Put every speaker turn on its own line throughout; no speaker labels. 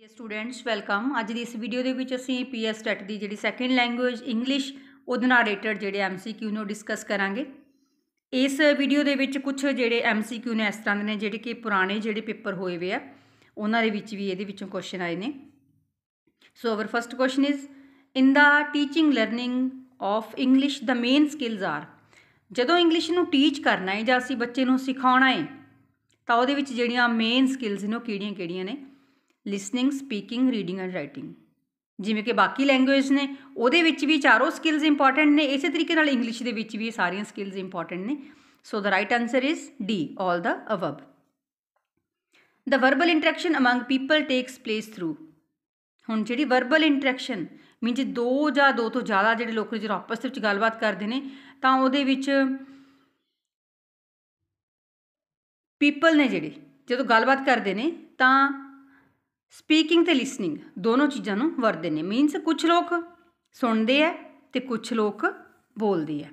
Dear students welcome ਅੱਜ ਦੀ ਇਸ video ਦੇ ਵਿੱਚ ਅਸੀਂ ਪੀਐਸ ਸਟੈਟ ਦੀ ਜਿਹੜੀ ਸੈਕੰਡ ਲੈਂਗੁਏਜ ਇੰਗਲਿਸ਼ ਉਹਦੇ ਨਾਲ ਰਿਲੇਟਡ ਜਿਹੜੇ ਐਮਸੀਕਿਊ ਨੂੰ ਡਿਸਕਸ ਕਰਾਂਗੇ ਇਸ ਵੀਡੀਓ ਦੇ ਵਿੱਚ ਕੁਝ ਜਿਹੜੇ ਐਮਸੀਕਿਊ ਨੇ ਇਸ ਤਰ੍ਹਾਂ ਦੇ ਨੇ ਜਿਹੜੇ ਕਿ ਪੁਰਾਣੇ ਜਿਹੜੇ ਪੇਪਰ ਹੋਏ ਵੇ ਆ ਉਹਨਾਂ ਦੇ ਵਿੱਚ ਵੀ ਇਹਦੇ ਵਿੱਚੋਂ ਕੁਐਸਚਨ ਆਏ ਨੇ so our first question is in the teaching learning of English the main skills are ਜਦੋਂ ਇੰਗਲਿਸ਼ ਨੂੰ ਟੀਚ ਕਰਨਾ ਹੈ ਜਾਂ ਅਸੀਂ ਬੱਚੇ ਨੂੰ ਸਿਖਾਉਣਾ ਹੈ ਤਾਂ ਉਹਦੇ ਵਿੱਚ ਜਿਹੜੀਆਂ ਮੇਨ ਸਕਿਲਸ ਨੇ ਉਹ ਕਿਹੜੀਆਂ-ਕਿਹੜੀਆਂ ਨੇ listening speaking reading and writing ਜਿਵੇਂ ਕਿ ਬਾਕੀ ਲੈਂਗੁਏਜ ਨੇ ਉਹਦੇ ਵਿੱਚ ਵੀ ਚਾਰੋਂ ਸਕਿੱਲਸ ਇੰਪੋਰਟੈਂਟ ਨੇ ਇਸੇ ਤਰੀਕੇ ਨਾਲ ਇੰਗਲਿਸ਼ ਦੇ ਵਿੱਚ ਵੀ ਇਹ ਸਾਰੀਆਂ ਸਕਿੱਲਸ ਇੰਪੋਰਟੈਂਟ ਨੇ so the right answer is D all the a verb the verbal interaction among people takes place through ਹੁਣ ਜਿਹੜੀ ਵਰਬਲ ਇੰਟਰੈਕਸ਼ਨ ਮੀਨਸ ਦੋ ਜਾਂ ਦੋ ਤੋਂ ਜ਼ਿਆਦਾ ਜਿਹੜੇ ਲੋਕ ਜਿਹੜੇ ਆਪਸ ਵਿੱਚ ਗੱਲਬਾਤ ਕਰਦੇ ਨੇ ਤਾਂ ਉਹਦੇ ਵਿੱਚ ਪੀਪਲ ਨੇ ਜਿਹੜੇ ਜਦੋਂ ਗੱਲਬਾਤ ਕਰਦੇ ਨੇ ਤਾਂ ਸਪੀਕਿੰਗ ਤੇ ਲਿਸਨਿੰਗ ਦੋਨੋਂ ਚੀਜ਼ਾਂ ਨੂੰ ਵਰਤਦੇ ਨੇ ਮੀਨਸ ਕੁਝ ਲੋਕ ਸੁਣਦੇ ਐ ਤੇ ਕੁਝ ਲੋਕ ਬੋਲਦੇ ਐ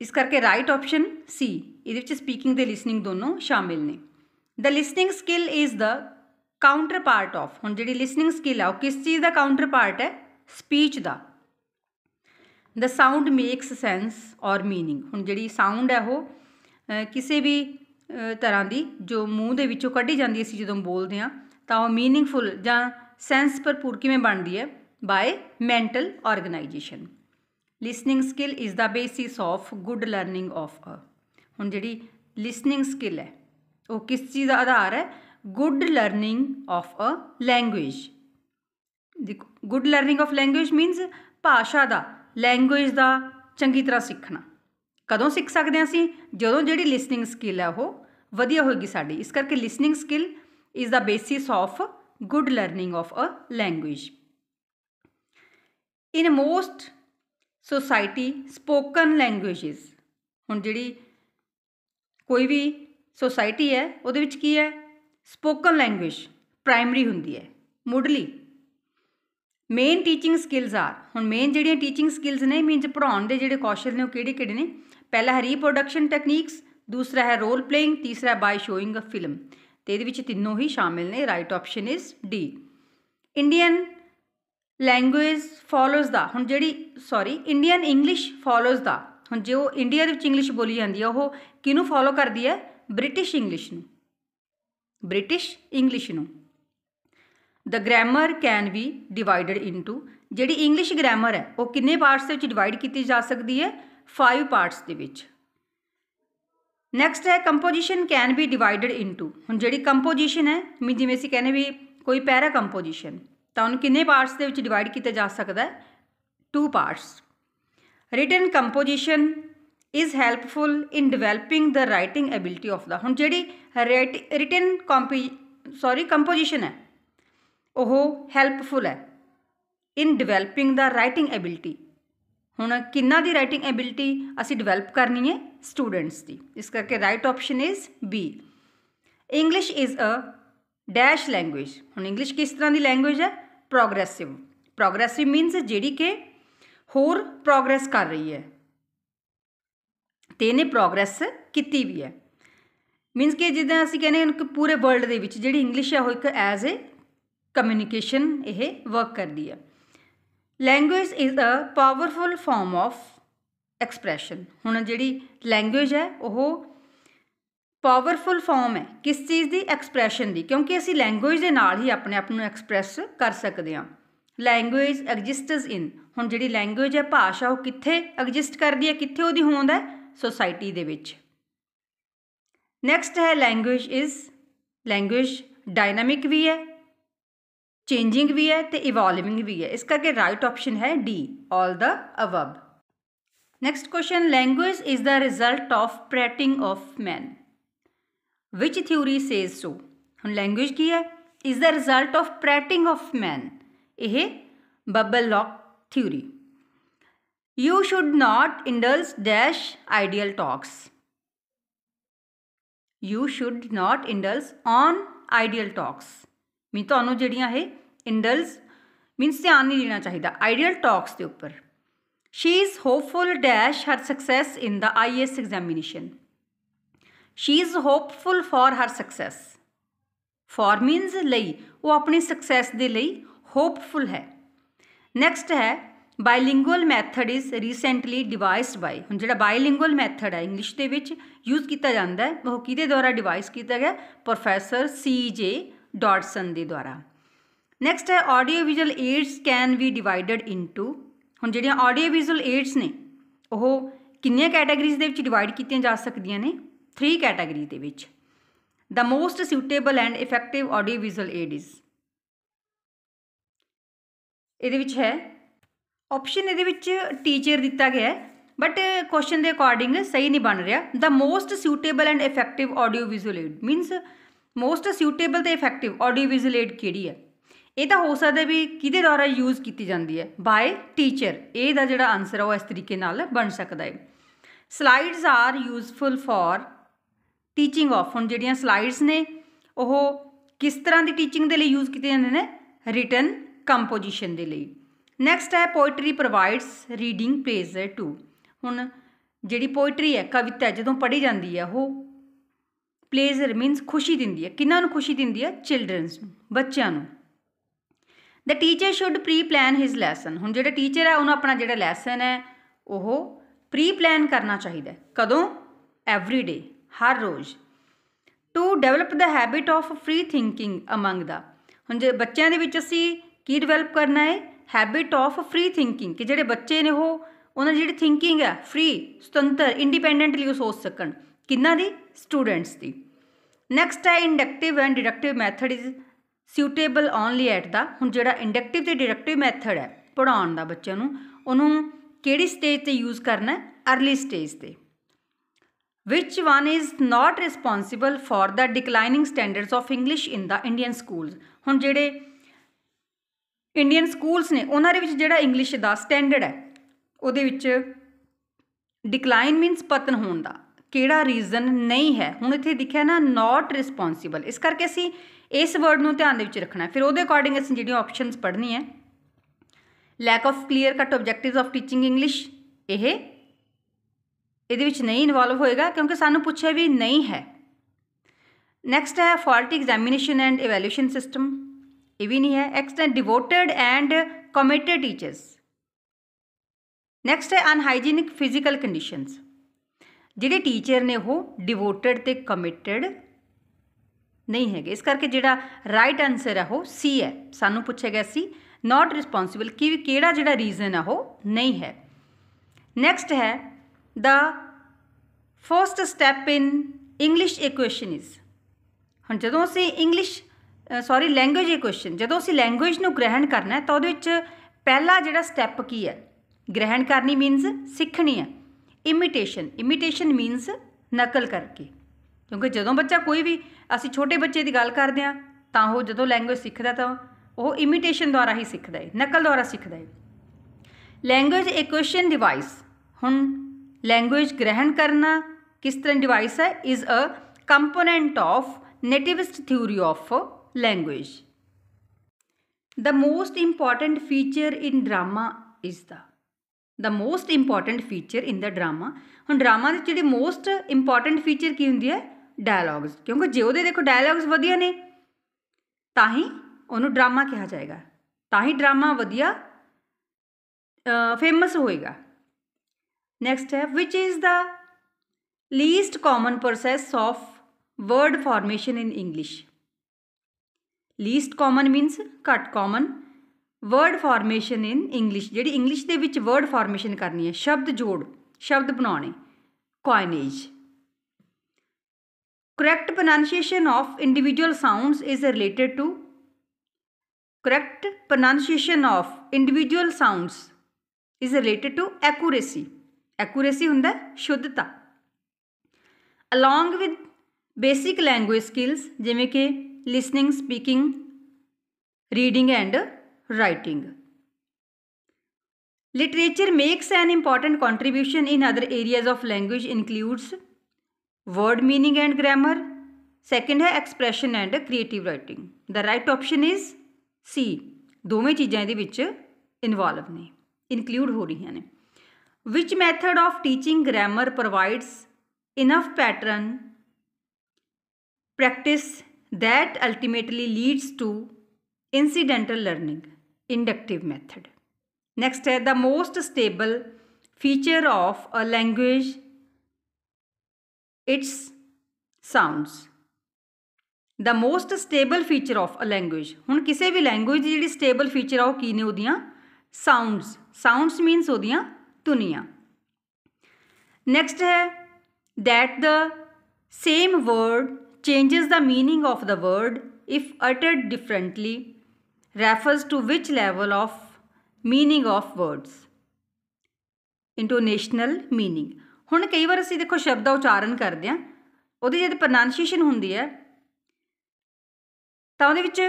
ਇਸ ਕਰਕੇ ਰਾਈਟ ਆਪਸ਼ਨ ਸੀ ਇਹਦੇ ਵਿੱਚ ਸਪੀਕਿੰਗ ਤੇ ਲਿਸਨਿੰਗ ਦੋਨੋਂ ਸ਼ਾਮਿਲ ਨੇ the listening skill is the counterpart of ਹੁਣ ਜਿਹੜੀ ਲਿਸਨਿੰਗ ਸਕਿੱਲ ਆ ਉਹ ਕਿਸ ਚੀਜ਼ ਦਾ ਕਾਊਂਟਰ ਪਾਰਟ ਹੈ ਸਪੀਚ ਦਾ the sound makes sense or meaning ਹੁਣ ਜਿਹੜੀ ਸਾਊਂਡ ਹੈ ਉਹ ਕਿਸੇ ਵੀ ਤਰ੍ਹਾਂ ਦੀ ਜੋ ਮੂੰਹ ਦੇ ਵਿੱਚੋਂ ਕੱਢੀ ਜਾਂਦੀ ਅਸੀਂ ਜਦੋਂ ਬੋਲਦੇ ਆ ਤਾਂ ਉਹ मीनिंगफुल ਜਾਂ ਸੈਂਸ ਭਰਪੂਰ ਕਿਵੇਂ ਬਣਦੀ ਹੈ by mental organization listening skill is the basis of good learning of a ਹੁਣ ਜਿਹੜੀ ਲਿਸਨਿੰਗ ਸਕਿੱਲ ਹੈ ਉਹ ਕਿਸ ਚੀਜ਼ ਦਾ ਆਧਾਰ ਹੈ good learning of a language ਦੇਖੋ good learning of language means ਭਾਸ਼ਾ ਦਾ ਲੈਂਗੁਏਜ ਦਾ ਚੰਗੀ ਤਰ੍ਹਾਂ ਸਿੱਖਣਾ ਕਦੋਂ ਸਿੱਖ ਸਕਦੇ ਹਾਂ ਅਸੀਂ ਜਦੋਂ ਜਿਹੜੀ ਲਿਸਨਿੰਗ ਸਕਿੱਲ ਹੈ ਉਹ ਵਧੀਆ ਹੋਏਗੀ ਸਾਡੀ ਇਸ ਕਰਕੇ listening skill is the basis of good learning of a language. In most society spoken languages ਹੁਣ ਜਿਹੜੀ ਕੋਈ ਵੀ ਸੋਸਾਇਟੀ ਹੈ ਉਹਦੇ ਵਿੱਚ ਕੀ ਹੈ ਸਪੋਕਨ ਲੈਂਗੁਏਜ ਪ੍ਰਾਇਮਰੀ ਹੁੰਦੀ ਹੈ ਮੁੱਢਲੀ ਮੇਨ ਟੀਚਿੰਗ ਸਕਿੱਲਸ ਆਰ ਹੁਣ ਮੇਨ ਜਿਹੜੀਆਂ ਟੀਚਿੰਗ ਸਕਿੱਲਸ ਨੇ ਮੀਨਸ ਪੜਾਉਣ ਦੇ ਜਿਹੜੇ ਕੌਸ਼ਲ ਨੇ ਉਹ ਕਿਹੜੇ ਕਿਹੜੇ ਨੇ ਪਹਿਲਾ ਹੈ ਰੀਪਰੋਡਕਸ਼ਨ ਟੈਕਨੀਕਸ ਦੂਸਰਾ ਹੈ ਰੋਲ ਪਲੇਇੰਗ ਤੀਸਰਾ ਹੈ ਬਾਈ ਸ਼ੋਇੰਗ ਅ ਫਿਲਮ ਤੇ ਇਹਦੇ ਵਿੱਚ ਤਿੰਨੋਂ ਹੀ ਸ਼ਾਮਿਲ ਨੇ right option is D Indian language follows the ਹੁਣ ਜਿਹੜੀ sorry Indian English follows the ਹੁਣ ਜੇ ਉਹ ਇੰਡੀਆ ਦੇ ਵਿੱਚ ਇੰਗਲਿਸ਼ ਬੋਲੀ ਜਾਂਦੀ ਹੈ ਉਹ ਕਿਹਨੂੰ ਫਾਲੋ ਕਰਦੀ ਹੈ ਬ੍ਰਿਟਿਸ਼ ਇੰਗਲਿਸ਼ ਨੂੰ ਬ੍ਰਿਟਿਸ਼ ਇੰਗਲਿਸ਼ ਨੂੰ the grammar can be divided into ਜਿਹੜੀ ਇੰਗਲਿਸ਼ ਗ੍ਰਾਮਰ ਹੈ ਉਹ ਕਿੰਨੇ ਪਾਰਟਸ ਦੇ ਵਿੱਚ ਡਿਵਾਈਡ ਕੀਤੀ ਜਾ ਸਕਦੀ ਹੈ 5 ਪਾਰਟਸ ਦੇ ਵਿੱਚ ਨੈਕਸਟ ਹੈ composition can be divided into ਹੁਣ ਜਿਹੜੀ ਕੰਪੋਜੀਸ਼ਨ ਹੈ ਮੀ ਜਿਵੇਂ ਅਸੀਂ ਕਹਿੰਦੇ ਵੀ ਕੋਈ ਪੈਰਾ ਕੰਪੋਜੀਸ਼ਨ ਤਾਂ ਉਹਨੂੰ ਕਿੰਨੇ ਪਾਰਟਸ ਦੇ ਵਿੱਚ ਡਿਵਾਈਡ ਕੀਤਾ ਜਾ ਸਕਦਾ ਹੈ two parts written composition is helpful in developing the writing ability of the ਹੁਣ ਜਿਹੜੀ ਰਿਟਨ ਕੰਪੀ ਸੌਰੀ ਕੰਪੋਜੀਸ਼ਨ ਹੈ ਉਹ ਹੈਲਪਫੁਲ ਹੈ in developing the writing ability ਹੁਣ ਕਿੰਨਾ ਦੀ ਰਾਈਟਿੰਗ ਐਬਿਲਿਟੀ ਅਸੀਂ ਡਿਵੈਲਪ ਕਰਨੀ ਹੈ ਸਟੂਡੈਂਟਸ ਦੀ ਇਸ ਕਰਕੇ right option is B English is a dash language ਹੁਣ ਇੰਗਲਿਸ਼ ਕਿਸ ਤਰ੍ਹਾਂ ਦੀ ਲੈਂਗੁਏਜ ਹੈ ਪ੍ਰੋਗਰੈਸਿਵ ਪ੍ਰੋਗਰੈਸਿਵ ਮੀਨਸ ਜਿਹੜੀ ਕਿ ਹੋਰ ਪ੍ਰੋਗਰੈਸ ਕਰ ਰਹੀ ਹੈ ਤੇ ਨੇ ਪ੍ਰੋਗਰੈਸ ਕੀਤੀ ਵੀ ਹੈ ਮੀਨਸ ਕਿ ਜਿੱਦਾਂ ਅਸੀਂ ਕਹਿੰਦੇ ਹਾਂ ਕਿ ਪੂਰੇ ਵਰਲਡ ਦੇ ਵਿੱਚ ਜਿਹੜੀ ਇੰਗਲਿਸ਼ ਹੈ ਉਹ ਇੱਕ ਐਜ਼ ਅ ਕਮਿਊਨੀਕੇਸ਼ਨ ਇਹ ਵਰਕ ਕਰਦੀ ਹੈ language is a powerful form of expression ਹੁਣ ਜਿਹੜੀ ਲੈਂਗੁਏਜ ਹੈ ਉਹ ਪਾਵਰਫੁਲ ਫਾਰਮ ਹੈ ਕਿਸ ਚੀਜ਼ ਦੀ ਐਕਸਪ੍ਰੈਸ਼ਨ ਦੀ ਕਿਉਂਕਿ ਅਸੀਂ ਲੈਂਗੁਏਜ ਦੇ ਨਾਲ ਹੀ ਆਪਣੇ ਆਪ ਨੂੰ ਐਕਸਪ੍ਰੈਸ ਕਰ ਸਕਦੇ ਹਾਂ ਲੈਂਗੁਏਜ ਐਗਜ਼ਿਸਟਸ ਇਨ ਹੁਣ ਜਿਹੜੀ ਲੈਂਗੁਏਜ ਹੈ ਭਾਸ਼ਾ ਉਹ ਕਿੱਥੇ ਐਗਜ਼ਿਸਟ ਕਰਦੀ ਹੈ ਕਿੱਥੇ ਉਹਦੀ ਹੋਂਦ ਹੈ ਸੋਸਾਇਟੀ ਦੇ ਵਿੱਚ ਨੈਕਸਟ ਹੈ ਲੈਂਗੁਏਜ ਇਜ਼ ਲੈਂਗੁਏਜ ਡਾਇਨਾਮਿਕ ਵੀ ਹੈ चेंजिंग भी है तो इवॉल्विंग भी है इस करके राइट ऑप्शन है D all the above next question language is the result of prattling of man which theory says so हम लैंग्वेज की है is the result of prattling of man यह babble lock theory you should not indulge dash ideal talks you should not indulge on ideal talks mean ਤੁਹਾਨੂੰ ਜਿਹੜੀਆਂ ਇਹ ਇੰਡਲਸ means ਧਿਆਨ ਨਹੀਂ ਦੇਣਾ ਚਾਹੀਦਾ ਆਈਡੀਅਲ ਟਾਕਸ ਦੇ ਉੱਪਰ she is hopeful dash her success in the IS examination she is hopeful for her success for means ਲਈ ਉਹ ਆਪਣੀ ਸਕਸੈਸ ਦੇ ਲਈ ਹੋਪਫੁਲ ਹੈ ਨੈਕਸਟ ਹੈ bilingual method is recently devised by ਹੁਣ ਜਿਹੜਾ ਬਾਇਲਿੰਗੁਅਲ ਮੈਥਡ ਹੈ ਇੰਗਲਿਸ਼ ਦੇ ਵਿੱਚ ਯੂਜ਼ ਕੀਤਾ ਜਾਂਦਾ ਹੈ ਉਹ ਕਿਹਦੇ ਦੁਆਰਾ ਡਿਵਾਈਸ ਕੀਤਾ ਗਿਆ ਪ੍ਰੋਫੈਸਰ ਸੀ ਜੇ ਡਾਟਸਨ ਦੇ ਦੁਆਰਾ ਨੈਕਸਟ ਹੈ audio visual aids can be divided into ਹੁਣ ਜਿਹੜੀਆਂ ਆਡੀਓ ਵਿਜ਼ੂਅਲ ਏਡਸ ਨੇ ਉਹ ਕਿੰਨੀਆਂ ਕੈਟਾਗਰੀਜ਼ ਦੇ ਵਿੱਚ ਡਿਵਾਈਡ ਕੀਤੀਆਂ ਜਾ ਸਕਦੀਆਂ ਨੇ 3 ਕੈਟਾਗਰੀ ਦੇ ਵਿੱਚ the most suitable and effective audio visual aid is ਇਹਦੇ ਵਿੱਚ ਹੈ ਆਪਸ਼ਨ ਇਹਦੇ ਵਿੱਚ ਟੀਚਰ ਦਿੱਤਾ ਗਿਆ ਹੈ ਬਟ ਕੁਐਸਚਨ ਦੇ ਅਕੋਰਡਿੰਗ ਸਹੀ ਨਹੀਂ ਬਣ ਰਿਹਾ the most suitable and effective audio visual aid means most suitable ਤੇ ਇਫੈਕਟਿਵ ਆਡੀਓ ਵਿਜ਼ੂਅਲ ਏਡ ਕਿਹੜੀ ਹੈ ਇਹ ਤਾਂ ਹੋ ਸਕਦਾ ਵੀ ਕਿਹਦੇ ਦੁਆਰਾ ਯੂਜ਼ ਕੀਤੀ ਜਾਂਦੀ ਹੈ ਬਾਏ ਟੀਚਰ ਇਹ ਦਾ ਜਿਹੜਾ ਆਨਸਰ ਹੈ ਉਹ ਇਸ ਤਰੀਕੇ ਨਾਲ ਬਣ ਸਕਦਾ ਹੈ slides are useful for teaching of ਹੁਣ ਜਿਹੜੀਆਂ ਸਲਾਈਡਸ ਨੇ ਉਹ ਕਿਸ ਤਰ੍ਹਾਂ ਦੀ ਟੀਚਿੰਗ ਦੇ ਲਈ ਯੂਜ਼ ਕੀਤੇ ਜਾਂਦੇ ਨੇ ਰਿਟਨ ਕੰਪੋਜੀਸ਼ਨ ਦੇ ਲਈ ਨੈਕਸਟ ਹੈ poetry provides reading pays to ਹੁਣ ਜਿਹੜੀ ਪੋਇਟਰੀ ਹੈ ਕਵਿਤਾ ਜਦੋਂ ਪੜ੍ਹੀ ਜਾਂਦੀ ਹੈ ਉਹ ਪਲੇਜ਼ਰ ਮੀਨਸ ਖੁਸ਼ੀ ਦਿੰਦੀ ਹੈ ਕਿੰਨਾ ਨੂੰ ਖੁਸ਼ੀ ਦਿੰਦੀ ਹੈ ਚਿਲड्रनਸ ਨੂੰ ਬੱਚਿਆਂ ਨੂੰ the teacher should pre plan his lesson ਹੁਣ ਜਿਹੜਾ ਟੀਚਰ ਹੈ ਉਹਨੂੰ ਆਪਣਾ ਜਿਹੜਾ ਲੈਸਨ ਹੈ ਉਹ ਪ੍ਰੀ ਪਲਾਨ ਕਰਨਾ ਚਾਹੀਦਾ ਕਦੋਂ ਐਵਰੀ ਡੇ ਹਰ ਰੋਜ਼ to develop the habit of free thinking among the ਹੁਣ ਜੇ ਬੱਚਿਆਂ ਦੇ ਵਿੱਚ ਅਸੀਂ ਕੀ ਡਿਵੈਲਪ ਕਰਨਾ ਹੈ ਹੈਬਿਟ ਆਫ ਫ੍ਰੀ ਥਿੰਕਿੰਗ ਕਿ ਜਿਹੜੇ ਬੱਚੇ ਨੇ ਉਹ ਉਹਨਾਂ ਦੀ ਜਿਹੜੀ ਥਿੰਕਿੰਗ ਹੈ ਫ੍ਰੀ ਸੁਤੰਤਰ ਇੰਡੀਪੈਂਡੈਂਟਲੀ ਉਹ ਸੋਚ ਸਕਣ ਕਿੰਨਾ ਦੀ ਸਟੂਡੈਂਟਸ ਦੀ ਨੈਕਸਟ ਹੈ inductive and deductive method is suitable only at the ਹੁਣ ਜਿਹੜਾ ਇੰਡਕਟਿਵ ਤੇ ਡਿਡਕਟਿਵ ਮੈਥਡ ਹੈ ਪੜਾਉਣ ਦਾ ਬੱਚਿਆਂ ਨੂੰ ਉਹਨੂੰ ਕਿਹੜੀ ਸਟੇਜ ਤੇ ਯੂਜ਼ ਕਰਨਾ ਹੈ अर्ਲੀ ਸਟੇਜ ਤੇ which one is not responsible for the declining standards of English in the Indian schools ਹੁਣ ਜਿਹੜੇ ਇੰਡੀਅਨ ਸਕੂਲਸ ਨੇ ਉਹਨਾਂ ਦੇ ਵਿੱਚ ਜਿਹੜਾ ਇੰਗਲਿਸ਼ ਦਾ ਸਟੈਂਡਰਡ ਹੈ ਉਹਦੇ ਵਿੱਚ ਡਿਕਲਾਈਨ ਮੀਨਸ ਪਤਨ ਹੋਣ ਦਾ ਕਿਹੜਾ ਰੀਜ਼ਨ ਨਹੀਂ ਹੈ ਹੁਣ ਇੱਥੇ ਦਿਖਿਆ ਨਾ ਨਾਟ ਰਿਸਪੌਂਸੀਬਲ ਇਸ ਕਰਕੇ ਅਸੀਂ ਇਸ ਵਰਡ ਨੂੰ ਧਿਆਨ ਦੇ ਵਿੱਚ ਰੱਖਣਾ ਫਿਰ ਉਹਦੇ ਅਕੋਰਡਿੰਗ ਅਸੀਂ ਜਿਹੜੀਆਂ ਆਪਸ਼ਨਸ ਪੜ੍ਹਨੀ ਹੈ lack of clear cut objectives of teaching English ਇਹ ਇਹਦੇ ਵਿੱਚ ਨਹੀਂ ਇਨਵੋਲਵ ਹੋਏਗਾ ਕਿਉਂਕਿ ਸਾਨੂੰ ਪੁੱਛਿਆ ਵੀ ਨਹੀਂ ਹੈ ਨੈਕਸਟ ਹੈ faulty examination and evaluation system ਇਹ ਵੀ ਨਹੀਂ ਹੈ next devoted and committed teachers next ਹੈ ਅਨਹਾਈਜੀਨਿਕ ਫਿਜ਼ੀਕਲ ਕੰਡੀਸ਼ਨਸ ਜਿਹੜੇ ਟੀਚਰ ਨੇ ਉਹ ਡਿਵੋਟਡ ਤੇ ਕਮਿਟਡ ਨਹੀਂ ਹੈਗੇ ਇਸ ਕਰਕੇ ਜਿਹੜਾ ਰਾਈਟ ਆਨਸਰ ਹੈ ਉਹ ਸੀ ਹੈ ਸਾਨੂੰ ਪੁੱਛਿਆ ਗਿਆ ਸੀ ਨਾਟ ਰਿਸਪੌਂਸਿਬਲ ਕਿ ਕਿਹੜਾ ਜਿਹੜਾ ਰੀਜ਼ਨ ਆ ਉਹ ਨਹੀਂ ਹੈ ਨੈਕਸਟ ਹੈ the first step in English acquisition is ਹੁਣ ਜਦੋਂ ਅਸੀਂ ਇੰਗਲਿਸ਼ ਸੌਰੀ ਲੈਂਗੁਏਜ ਇਕੁਏਸ਼ਨ ਜਦੋਂ ਅਸੀਂ ਲੈਂਗੁਏਜ ਨੂੰ ਗ੍ਰਹਿਣ ਕਰਨਾ ਹੈ ਤਾਂ ਉਹਦੇ ਵਿੱਚ ਪਹਿਲਾ ਜਿਹੜਾ ਸਟੈਪ ਕੀ ਹੈ ਗ੍ਰਹਿਣ ਕਰਨੀ ਮੀਨਸ ਸਿੱਖਣੀ ਹੈ ਇਮੀਟੇਸ਼ਨ ਇਮੀਟੇਸ਼ਨ ਮੀਨਸ ਨਕਲ ਕਰਕੇ ਕਿਉਂਕਿ ਜਦੋਂ ਬੱਚਾ ਕੋਈ ਵੀ ਅਸੀਂ ਛੋਟੇ ਬੱਚੇ ਦੀ ਗੱਲ ਕਰਦੇ ਆ ਤਾਂ ਉਹ ਜਦੋਂ ਲੈਂਗੁਏਜ ਸਿੱਖਦਾ ਤਾਂ ਉਹ ਇਮੀਟੇਸ਼ਨ ਦੁਆਰਾ ਹੀ ਸਿੱਖਦਾ ਹੈ ਨਕਲ ਦੁਆਰਾ ਸਿੱਖਦਾ ਹੈ ਲੈਂਗੁਏਜ ਇਕੁਏਸ਼ਨ ਡਿਵਾਈਸ ਹੁਣ ਲੈਂਗੁਏਜ ਗ੍ਰਹਿਣ ਕਰਨਾ ਕਿਸ ਤਰ੍ਹਾਂ ਡਿਵਾਈਸ ਹੈ is a component of nativist theory of language The most important feature in drama is the the most important feature in the drama ਹੁਣ ਡਰਾਮਾ ਦੇ ਜਿਹੜੇ ਮੋਸਟ ਇੰਪੋਰਟੈਂਟ ਫੀਚਰ ਕੀ ਹੁੰਦੀ ਹੈ ਡਾਇਲੌਗਸ ਕਿਉਂਕਿ ਜੇ ਉਹਦੇ ਦੇਖੋ ਡਾਇਲੌਗਸ ਵਧੀਆ ਨੇ ਤਾਂ ਹੀ ਉਹਨੂੰ ਡਰਾਮਾ ਕਿਹਾ ਜਾਏਗਾ ਤਾਂ ਹੀ ਡਰਾਮਾ ਵਧੀਆ ਫੇਮਸ ਹੋਏਗਾ ਨੈਕਸਟ ਹੈ which is the least common process of word formation in English least common means ਘੱਟ common word formation in English ਜਿਹੜੀ ਇੰਗਲਿਸ਼ ਦੇ ਵਿੱਚ ਵਰਡ ਫਾਰਮੇਸ਼ਨ ਕਰਨੀ ਹੈ ਸ਼ਬਦ ਜੋੜ ਸ਼ਬਦ ਬਣਾਉਣੇ coinage correct pronunciation of individual sounds is related to correct pronunciation of individual sounds is related to accuracy accuracy ਹੁੰਦਾ ਸ਼ੁੱਧਤਾ along with basic language skills ਜਿਵੇਂ ਕਿ listening speaking reading and writing. Literature makes an important contribution in other areas of language includes word meaning and grammar. Second है expression and creative writing. The right option is C. दोवें चीज़ां ਇਹਦੇ ਵਿੱਚ involve ਨੇ include ਹੋ ਰਹੀਆਂ ਨੇ which method of teaching grammar provides enough pattern practice that ultimately leads to incidental learning inductive method next है the most stable feature of a language its sounds the most stable feature of a language हूँ किसी भी language की जी stable feature है वो की ने sounds means वो धुनिया नैक्सट है that the same word changes the meaning of the word if uttered differently refers to which level of meaning of words intonational meaning ਹੁਣ ਕਈ ਵਾਰ ਅਸੀਂ ਦੇਖੋ ਸ਼ਬਦ ਦਾ ਉਚਾਰਨ ਕਰਦੇ ਆ ਉਹਦੀ ਜਦ ਪ੍ਰੋਨਾਂਸੀਏਸ਼ਨ ਹੁੰਦੀ ਹੈ ਤਾਂ ਉਹਦੇ ਵਿੱਚ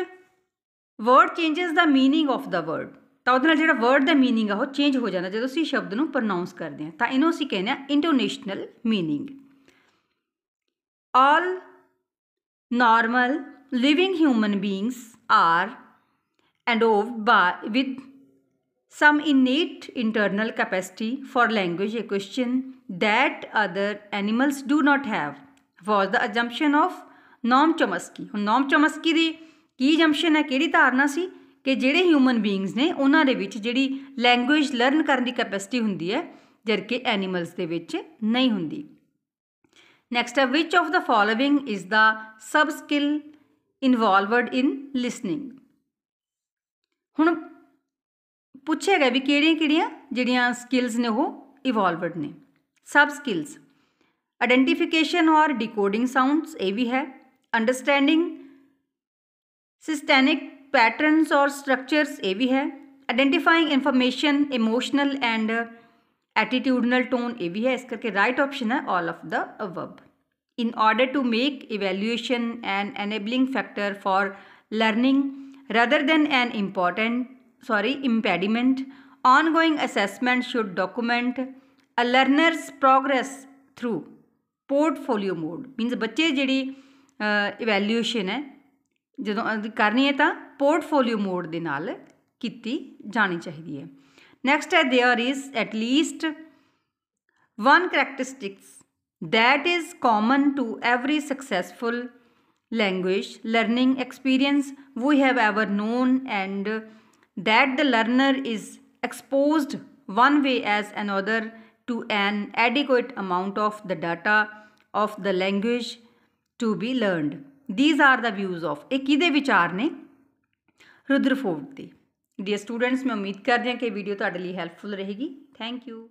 word changes the meaning of the word ਤਾਂ ਉਹਦੇ ਨਾਲ ਜਿਹੜਾ ਵਰਡ ਦਾ ਮੀਨਿੰਗ ਆ ਉਹ ਚੇਂਜ ਹੋ ਜਾਂਦਾ ਜਦੋਂ ਅਸੀਂ ਸ਼ਬਦ ਨੂੰ ਪ੍ਰੋਨਾਂਸ ਕਰਦੇ ਆ ਤਾਂ ਇਹਨੂੰ ਅਸੀਂ ਕਹਿੰਦੇ ਆ intonational meaning all normal living human beings are endowed by, with some innate internal capacity for language, a question that other animals do not have, was the assumption of Noam Chomsky ਹੁਣ Noam ਚਮਸਕੀ ਦੀ ਕੀ ਜੰਪਸ਼ਨ ਹੈ ਕਿਹੜੀ ਧਾਰਨਾ ਸੀ ਕਿ ਜਿਹੜੇ human beings ਨੇ ਉਹਨਾਂ ਦੇ ਵਿੱਚ ਜਿਹੜੀ ਲੈਂਗੁਏਜ ਲਰਨ ਕਰਨ ਦੀ ਕੈਪੈਸਿਟੀ ਹੁੰਦੀ ਹੈ ਜਦਕਿ ਐਨੀਮਲਸ ਦੇ ਵਿੱਚ ਨਹੀਂ ਹੁੰਦੀ ਨੈਕਸਟ ਹੈ which of the following is the sub skill involved in listening हूँ पूछे गए भी कि ਕਿਹੜੀਆਂ ने ਸਕਿੱਲਸ ਨੇ ਉਹ ਇਵੋਲਵਡ ਨੇ ਸਬ ਸਕਿੱਲਸ ਆਇਡੈਂਟੀਫਿਕੇਸ਼ਨ ਔਰ ਡਿਕੋਡਿੰਗ ਸਾਊਂਡਸ ਇਹ ਵੀ ਹੈ ਅੰਡਰਸਟੈਂਡਿੰਗ और स्ट्रक्चरस ये भी है identifying information emotional and attitudinal tone ये भी है इस करके राइट ऑप्शन है all of the above in order to make evaluation and enabling factor for learning rather than an important, sorry, impediment. Ongoing assessment should document a learner's progress through portfolio mode. Means बच्चे ਜਿਹੜੀ evaluation ਹੈ ਜਦੋਂ ਕਰਨੀ ਹੈ ਤਾਂ portfolio mode ਦੇ ਨਾਲ ਕੀਤੀ ਜਾਣੀ ਚਾਹੀਦੀ ਹੈ ਨੈਕਸਟ ਹੈ there one characteristics that is common to every successful language learning experience we have ever known and that the learner is exposed one way as another to an adequate amount of the data of the language to be learned these are the views of एक किदे विचार ने रुद्रफोर्ड दे dear students मैं उम्मीद करदी हां कि video ਤੁਹਾਡੇ ਲਈ ਹੈਲਪਫੁਲ ਰਹੇਗੀ ਥੈਂਕ ਯੂ